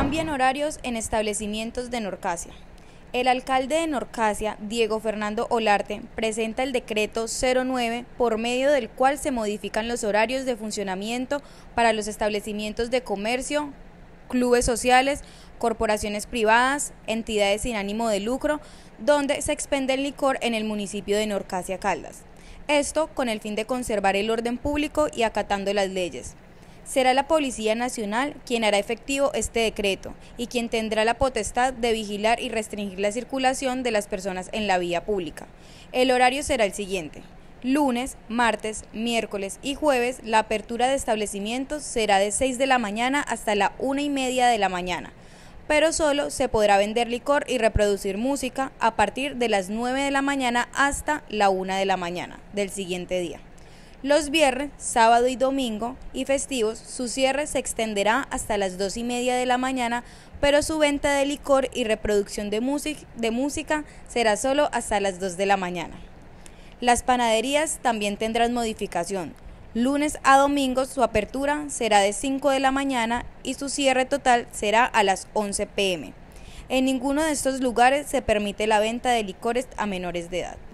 Cambian horarios en establecimientos de Norcasia. El alcalde de Norcasia, Diego Fernando Olarte, presenta el decreto 09 por medio del cual se modifican los horarios de funcionamiento para los establecimientos de comercio, clubes sociales, corporaciones privadas, entidades sin ánimo de lucro, donde se expende el licor en el municipio de Norcasia Caldas. Esto con el fin de conservar el orden público y acatando las leyes. Será la Policía Nacional quien hará efectivo este decreto y quien tendrá la potestad de vigilar y restringir la circulación de las personas en la vía pública. El horario será el siguiente. Lunes, martes, miércoles y jueves la apertura de establecimientos será de 6 de la mañana hasta la 1 y media de la mañana, pero solo se podrá vender licor y reproducir música a partir de las 9 de la mañana hasta la 1 de la mañana del siguiente día. Los viernes, sábado y domingo y festivos, su cierre se extenderá hasta las 2 y media de la mañana, pero su venta de licor y reproducción de, música será solo hasta las 2 de la mañana. Las panaderías también tendrán modificación. Lunes a domingo su apertura será de 5 de la mañana y su cierre total será a las 11 pm. En ninguno de estos lugares se permite la venta de licores a menores de edad.